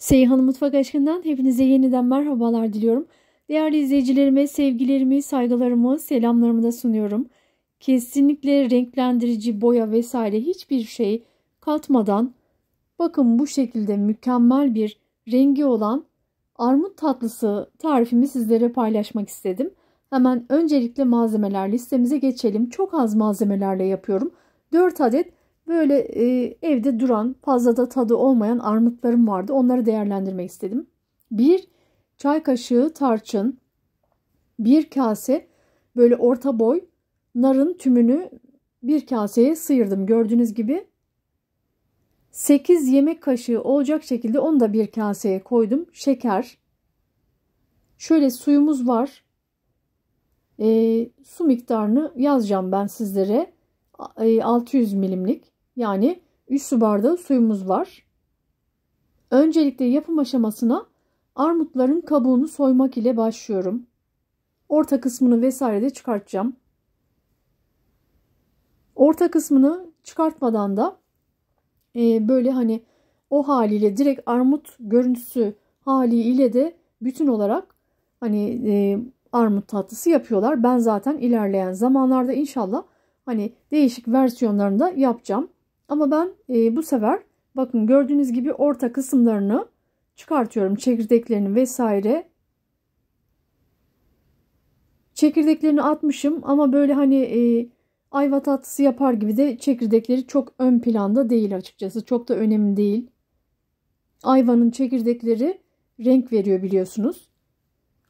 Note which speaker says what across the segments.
Speaker 1: Seyhan Mutfak Aşkı'ndan hepinize yeniden merhabalar diliyorum. Değerli izleyicilerime sevgilerimi, saygılarımı, selamlarımı da sunuyorum. Kesinlikle renklendirici, boya vesaire hiçbir şey katmadan bakın bu şekilde mükemmel bir rengi olan armut tatlısı tarifimi sizlere paylaşmak istedim. Hemen öncelikle malzemeler listemize geçelim. Çok az malzemelerle yapıyorum. 4 adet Böyle e, evde duran, fazla da tadı olmayan armutlarım vardı. Onları değerlendirmek istedim. Bir çay kaşığı tarçın, bir kase böyle orta boy narın tümünü bir kaseye sıyırdım. Gördüğünüz gibi 8 yemek kaşığı olacak şekilde onu da bir kaseye koydum. Şeker. Şöyle suyumuz var. E, su miktarını yazacağım ben sizlere. E, 600 milimlik yani 3 su bardağı suyumuz var. Öncelikle yapım aşamasına armutların kabuğunu soymak ile başlıyorum. Orta kısmını vesaire de çıkartacağım. Orta kısmını çıkartmadan da e, böyle hani o haliyle direkt armut görüntüsü haliyle de bütün olarak hani e, armut tatlısı yapıyorlar. Ben zaten ilerleyen zamanlarda inşallah hani değişik versiyonlarında yapacağım. Ama ben e, bu sefer bakın gördüğünüz gibi orta kısımlarını çıkartıyorum. Çekirdeklerini vesaire. Çekirdeklerini atmışım ama böyle hani e, ayva tatlısı yapar gibi de çekirdekleri çok ön planda değil açıkçası. Çok da önemli değil. Ayvanın çekirdekleri renk veriyor biliyorsunuz.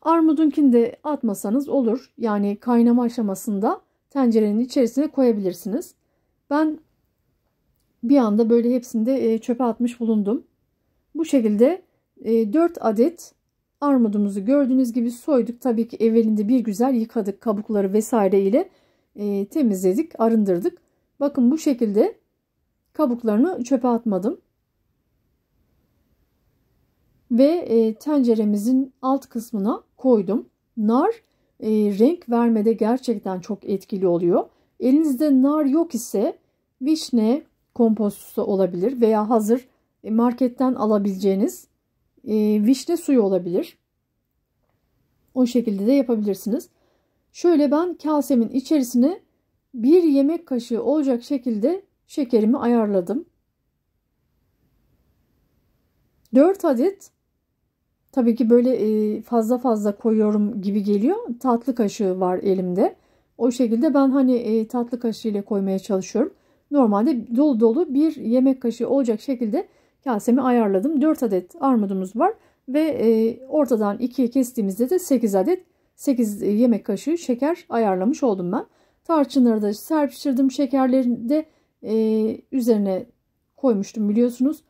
Speaker 1: Armudunkini de atmasanız olur. Yani kaynama aşamasında tencerenin içerisine koyabilirsiniz. Ben bir anda böyle hepsini de çöpe atmış bulundum. Bu şekilde 4 adet armudumuzu gördüğünüz gibi soyduk. Tabii ki evvelinde bir güzel yıkadık kabukları vesaire ile temizledik, arındırdık. Bakın bu şekilde kabuklarını çöpe atmadım. Ve tenceremizin alt kısmına koydum. Nar renk vermede gerçekten çok etkili oluyor. Elinizde nar yok ise vişne, kompostu olabilir veya hazır e, marketten alabileceğiniz e, vişne suyu olabilir. O şekilde de yapabilirsiniz. Şöyle ben kasemin içerisine bir yemek kaşığı olacak şekilde şekerimi ayarladım. 4 adet tabii ki böyle e, fazla fazla koyuyorum gibi geliyor. Tatlı kaşığı var elimde. O şekilde ben hani tatlı kaşığı ile koymaya çalışıyorum normalde dolu dolu bir yemek kaşığı olacak şekilde kasemi ayarladım. 4 adet armudumuz var ve e, ortadan ikiye kestiğimizde de 8 adet 8 e, yemek kaşığı şeker ayarlamış oldum ben. Tarçınları da serpiştirdim. Şekerlerini de e, üzerine koymuştum biliyorsunuz.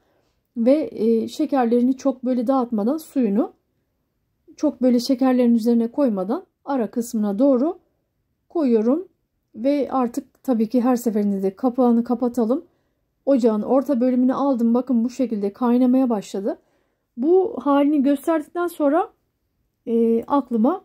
Speaker 1: Ve e, şekerlerini çok böyle dağıtmadan suyunu çok böyle şekerlerin üzerine koymadan ara kısmına doğru koyuyorum. Ve artık tabii ki her seferinde de kapağını kapatalım. Ocağın orta bölümünü aldım. Bakın bu şekilde kaynamaya başladı. Bu halini gösterdikten sonra e, aklıma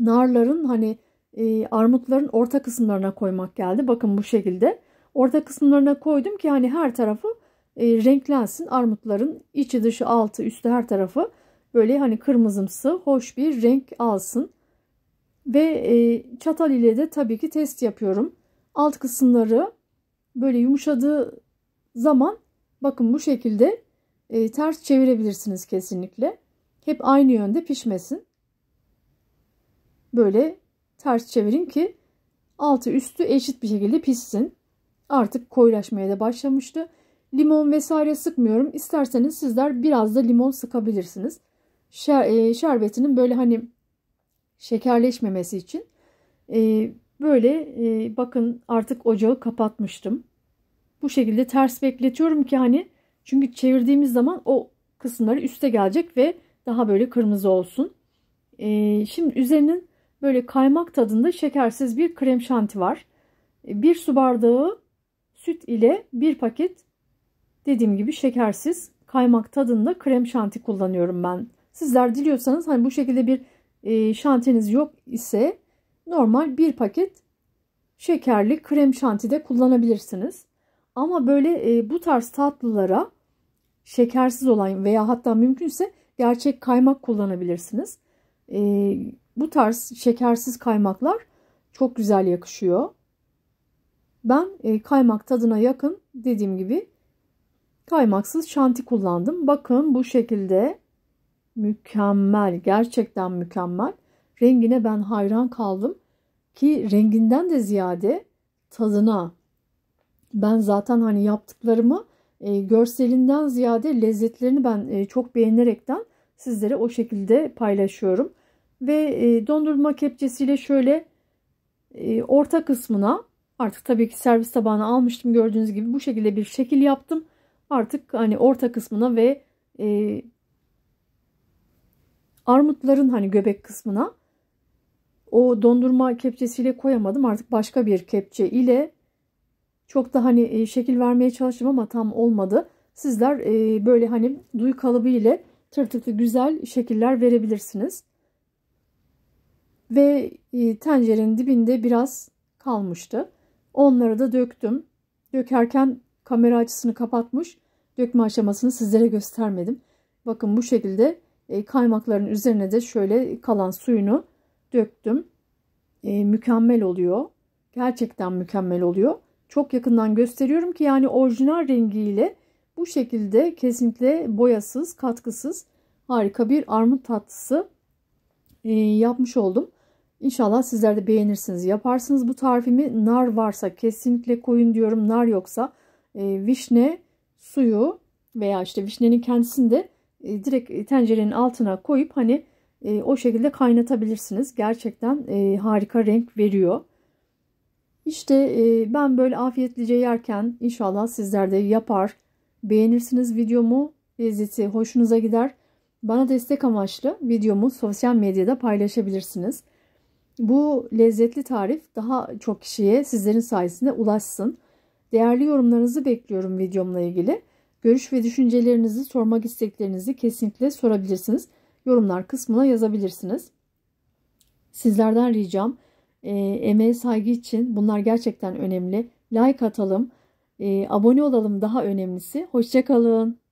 Speaker 1: narların hani e, armutların orta kısımlarına koymak geldi. Bakın bu şekilde. Orta kısımlarına koydum ki hani her tarafı e, renklensin. Armutların içi dışı altı üstü her tarafı böyle hani kırmızımsı hoş bir renk alsın. Ve e, çatal ile de tabii ki test yapıyorum. Alt kısımları böyle yumuşadığı zaman bakın bu şekilde e, ters çevirebilirsiniz kesinlikle. Hep aynı yönde pişmesin. Böyle ters çevirin ki altı üstü eşit bir şekilde pişsin. Artık koyulaşmaya da başlamıştı. Limon vesaire sıkmıyorum. İsterseniz sizler biraz da limon sıkabilirsiniz. Şer, e, şerbetinin böyle hani şekerleşmemesi için e, böyle e, bakın artık ocağı kapatmıştım. Bu şekilde ters bekletiyorum ki hani çünkü çevirdiğimiz zaman o kısımları üste gelecek ve daha böyle kırmızı olsun. E, şimdi üzerinin böyle kaymak tadında şekersiz bir krem şanti var. E, bir su bardağı süt ile bir paket dediğim gibi şekersiz kaymak tadında krem şanti kullanıyorum ben. Sizler diliyorsanız hani bu şekilde bir e, şantiniz yok ise normal bir paket şekerli krem şanti de kullanabilirsiniz. Ama böyle e, bu tarz tatlılara şekersiz olan veya hatta mümkünse gerçek kaymak kullanabilirsiniz. E, bu tarz şekersiz kaymaklar çok güzel yakışıyor. Ben e, kaymak tadına yakın dediğim gibi kaymaksız şanti kullandım. Bakın bu şekilde mükemmel. Gerçekten mükemmel. Rengine ben hayran kaldım ki renginden de ziyade tadına. Ben zaten hani yaptıklarımı e, görselinden ziyade lezzetlerini ben e, çok beğenerekten sizlere o şekilde paylaşıyorum. Ve e, dondurma kepçesiyle şöyle e, orta kısmına artık tabii ki servis tabağına almıştım gördüğünüz gibi bu şekilde bir şekil yaptım. Artık hani orta kısmına ve e, Armutların hani göbek kısmına o dondurma kepçesiyle koyamadım. Artık başka bir kepçe ile çok da hani e, şekil vermeye çalıştım ama tam olmadı. Sizler e, böyle hani duy kalıbı ile tırtıklı güzel şekiller verebilirsiniz. Ve e, tencerenin dibinde biraz kalmıştı. Onları da döktüm. Dökerken kamera açısını kapatmış. Dökme aşamasını sizlere göstermedim. Bakın bu şekilde e, kaymakların üzerine de şöyle kalan suyunu döktüm. E, mükemmel oluyor. Gerçekten mükemmel oluyor. Çok yakından gösteriyorum ki yani orijinal rengiyle bu şekilde kesinlikle boyasız, katkısız harika bir armut tatlısı e, yapmış oldum. İnşallah sizler de beğenirsiniz. Yaparsınız bu tarifimi. Nar varsa kesinlikle koyun diyorum. Nar yoksa e, vişne suyu veya işte vişnenin kendisini de e, direkt tencerenin altına koyup hani e, o şekilde kaynatabilirsiniz. Gerçekten e, harika renk veriyor. İşte e, ben böyle afiyetlice yerken inşallah sizler de yapar. Beğenirsiniz videomu. Lezzeti hoşunuza gider. Bana destek amaçlı videomu sosyal medyada paylaşabilirsiniz. Bu lezzetli tarif daha çok kişiye sizlerin sayesinde ulaşsın. Değerli yorumlarınızı bekliyorum videomla ilgili. Görüş ve düşüncelerinizi, sormak isteklerinizi kesinlikle sorabilirsiniz. Yorumlar kısmına yazabilirsiniz. Sizlerden ricam e, emeğe saygı için bunlar gerçekten önemli. Like atalım, e, abone olalım daha önemlisi. Hoşçakalın.